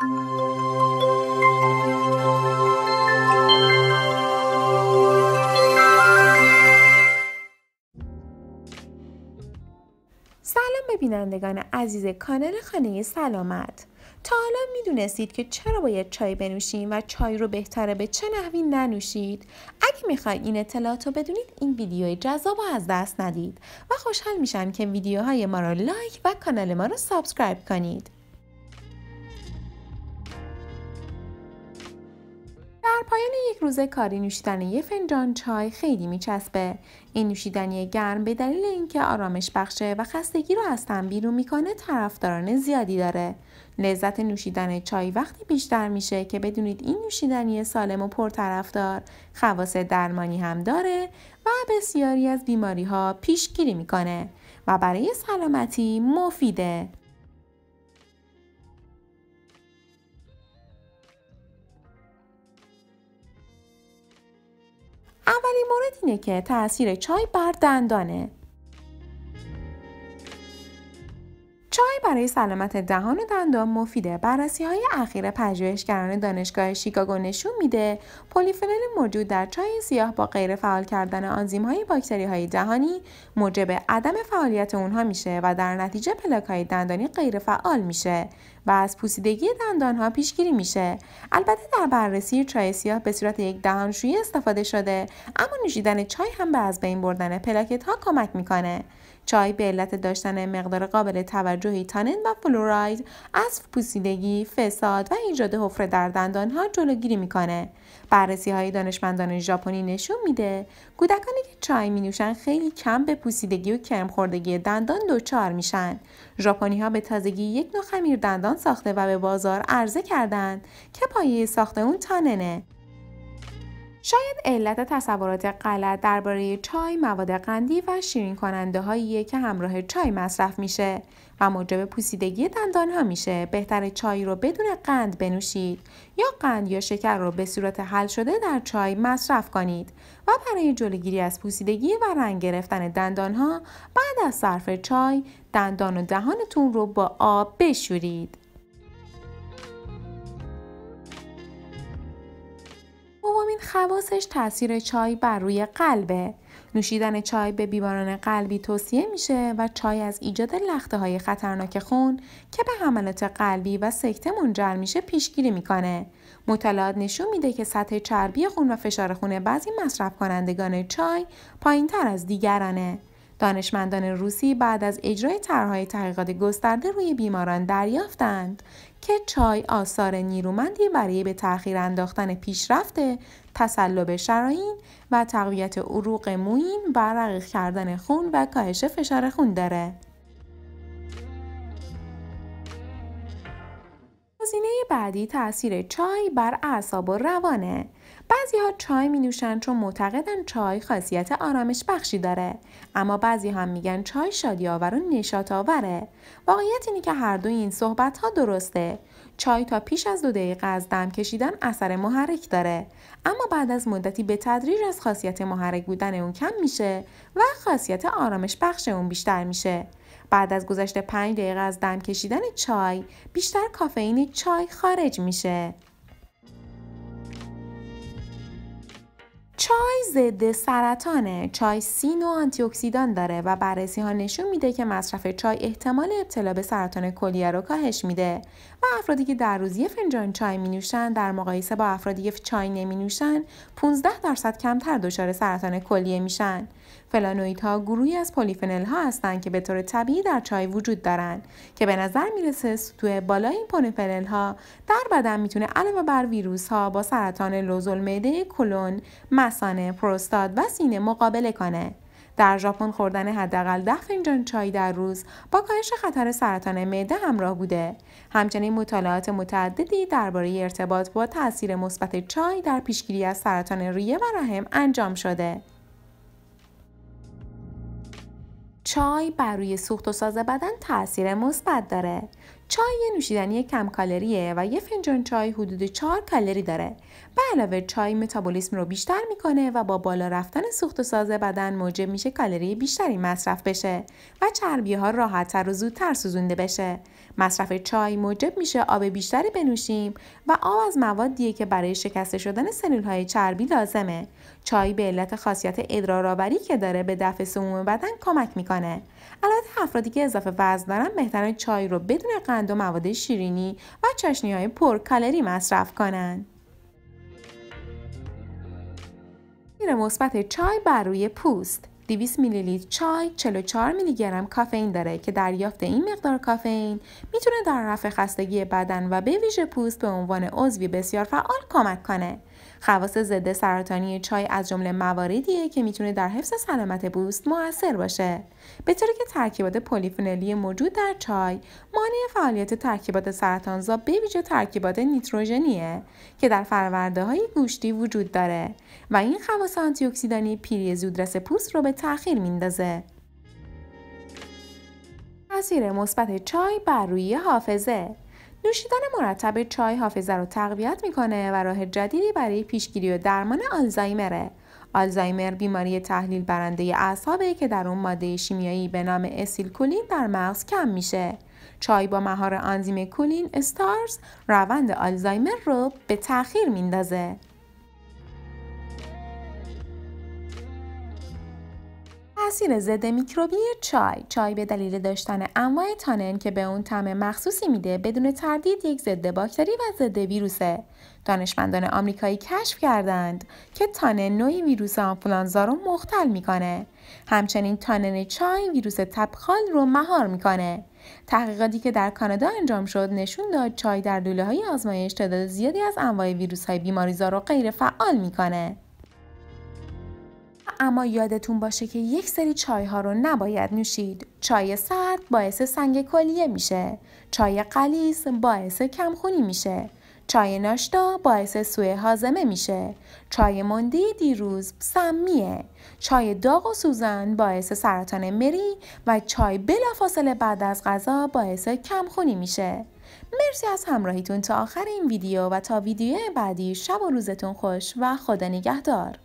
سلام بینندگان عزیز کانال خانه سلامت تا حالا میدونستید که چرا باید چای بنوشیم و چای رو بهتره به چه نحوی ننوشید اگه میخوای این اطلاعات رو بدونید این ویدیو جذاب رو از دست ندید و خوشحال میشم که ویدیوهای ما رو لایک و کانال ما رو سابسکرایب کنید در پایان یک روز کاری نوشیدن یه فنجان چای خیلی میچسبه این نوشیدنی گرم به دلیل اینکه آرامش بخشه و خستگی رو از تن بیرون میکنه طرفداران زیادی داره لذت نوشیدن چای وقتی بیشتر میشه که بدونید این نوشیدنی سالم و پرطرفدار خواص درمانی هم داره و بسیاری از بیماری ها پیشگیری میکنه و برای سلامتی مفیده اینه که تاثیر چای بر دندانه. چای برای سلامت دهان و دندان مفیده. بررسی های اخیر پژوهشگران دانشگاه شیکاگو نشون میده پلیفنل موجود در چای سیاه با غیر فعال کردن آنزیم های باکتری های دهانی موجب عدم فعالیت اونها میشه و در نتیجه پلاک های دندانی غیر فعال میشه و از پوسیدگی دندان ها پیشگیری میشه البته در بررسی چای سیاه به صورت یک دهانشویی استفاده شده اما نوشیدن چای هم به از بین بردن پلاکت ها کمک میکنه چای به علت داشتن مقدار قابل توجهی تانن و فلوراید از پوسیدگی فساد و ایجاد حفره در دندان ها جلوگیری میکنه بررسی های دانشمندان ژاپنی نشون میده کودکانی که چای می نوشن خیلی کم به پوسیدگی و کرم خوردگی دندان دچار میشن. ژاپنی ها به تازگی یک نوع خمیر دندان ساخته و به بازار عرضه کردند که پایه ساخت اون تاننه. شاید علت تصورات غلط درباره چای مواد قندی و شیرین کننده هایی که همراه چای مصرف میشه و موجب پوسیدگی دندان ها میشه بهتر چای رو بدون قند بنوشید یا قند یا شکر رو به صورت حل شده در چای مصرف کنید و برای جلوگیری از پوسیدگی و رنگ گرفتن دندان ها بعد از صرف چای دندان و دهانتون رو با آب بشورید این خواصش تاثیر چای بر روی قلبه نوشیدن چای به بیماران قلبی توصیه میشه و چای از ایجاد لخته های خطرناک خون که به حملات قلبی و سکته منجر میشه پیشگیری میکنه. مطالعات نشون میده که سطح چربی خون و فشار خون بعضی مصرف کنندگان چای پایین تر از دیگرانه. دانشمندان روسی بعد از اجرای طرحهای تحقیقات گسترده روی بیماران دریافتند که چای آثار نیرومندی برای به تاخیر انداختن پیشرفت تسلب شراین و تقویت عروق موین و رقیق کردن خون و کاهش فشار خون داره. گزینه بعدی تاثیر چای بر اعصاب و روانه. بعضی ها چای می نوشن چون معتقدن چای خاصیت آرامش بخشی داره اما بعضی هم میگن چای شادی آور و نشاط آوره. واقعیت اینه که هر دو این صحبت ها درسته. چای تا پیش از دو دقیقه از دم کشیدن اثر محرک داره اما بعد از مدتی به تدریج از خاصیت محرک بودن اون کم میشه و خاصیت آرامش بخش اون بیشتر میشه. بعد از گذشت 5 دقیقه از دم کشیدن چای بیشتر کافئین چای خارج میشه. چای ضد سرطانه چای سین و آنتی اکسیدان داره و بررسی ها نشون میده که مصرف چای احتمال ابتلا به سرطان کلیه رو کاهش میده و افرادی که در روز یه فنجان چای می نوشن در مقایسه با افرادی که چای نمی نوشن 15 درصد کمتر دچار سرطان کلیه میشن فلانویدها ها گروهی از پلیفنل ها هستند که به طور طبیعی در چای وجود دارند که به نظر میرسه سطوح بالای این پلیفنل ها در بدن میتونه علاوه بر ویروس ها با سرطان لوزالمعده کلون، مسانه، پروستاد و سینه مقابله کنه. در ژاپن خوردن حداقل ده فنجان چای در روز با کاهش خطر سرطان معده همراه بوده. همچنین مطالعات متعددی درباره ارتباط با تاثیر مثبت چای در پیشگیری از سرطان ریه و رحم انجام شده. چای بر روی سوخت و ساز بدن تاثیر مثبت داره چای نوشیدنی کم کالریه و یه فنجان چای حدود 4 کالری داره. به علاوه چای متابولیسم رو بیشتر میکنه و با بالا رفتن سوخت و ساز بدن موجب میشه کالری بیشتری مصرف بشه و چربی ها راحتتر و زودتر سوزونده بشه. مصرف چای موجب میشه آب بیشتری بنوشیم و آب از موادیه که برای شکسته شدن سلول های چربی لازمه. چای به علت خاصیت ادرارآوری که داره به دفع سموم بدن کمک میکنه. البته افرادی که اضافه وزن دارن بهتره چای رو بدون دو مواد شیرینی و چشنی های کالری مصرف کنند. میره مثبت چای بر روی پوست 200 میلی لیتر چای 44 میلی گرم کافئین داره که دریافت این مقدار کافئین میتونه در رفع خستگی بدن و به ویژه پوست به عنوان عضوی بسیار فعال کمک کنه. خواص ضد سرطانی چای از جمله مواردیه که میتونه در حفظ سلامت بوست موثر باشه به طوری که ترکیبات پلیفنلی موجود در چای مانع فعالیت ترکیبات سرطانزا به ویژه ترکیبات نیتروژنیه که در فرورده های گوشتی وجود داره و این خواص اکسیدانی پیری زودرس پوست رو به تاخیر میندازه تاثیر مثبت چای بر روی حافظه نوشیدن مرتب چای حافظه رو تقویت میکنه و راه جدیدی برای پیشگیری و درمان آلزایمره. آلزایمر بیماری تحلیل برنده اعصابه که در اون ماده شیمیایی به نام کولین در مغز کم میشه. چای با مهار آنزیم کولین استارز روند آلزایمر رو به تأخیر میندازه. تاثیر ضد میکروبی چای چای به دلیل داشتن انواع تانن که به اون طعم مخصوصی میده بدون تردید یک ضد باکتری و ضد ویروسه دانشمندان آمریکایی کشف کردند که تانن نوعی ویروس آنفولانزا رو مختل میکنه همچنین تانن چای ویروس تبخال رو مهار میکنه تحقیقاتی که در کانادا انجام شد نشون داد چای در لوله های آزمایش تعداد زیادی از انواع ویروس های بیماریزا رو غیر فعال میکنه اما یادتون باشه که یک سری چای ها رو نباید نوشید. چای سرد باعث سنگ کلیه میشه. چای قلیس باعث کمخونی میشه. چای ناشتا باعث سوء هاضمه میشه. چای مندی دیروز سمیه. چای داغ و سوزن باعث سرطان مری و چای بلافاصله بعد از غذا باعث کمخونی میشه. مرسی از همراهیتون تا آخر این ویدیو و تا ویدیو بعدی شب و روزتون خوش و خدا نگهدار.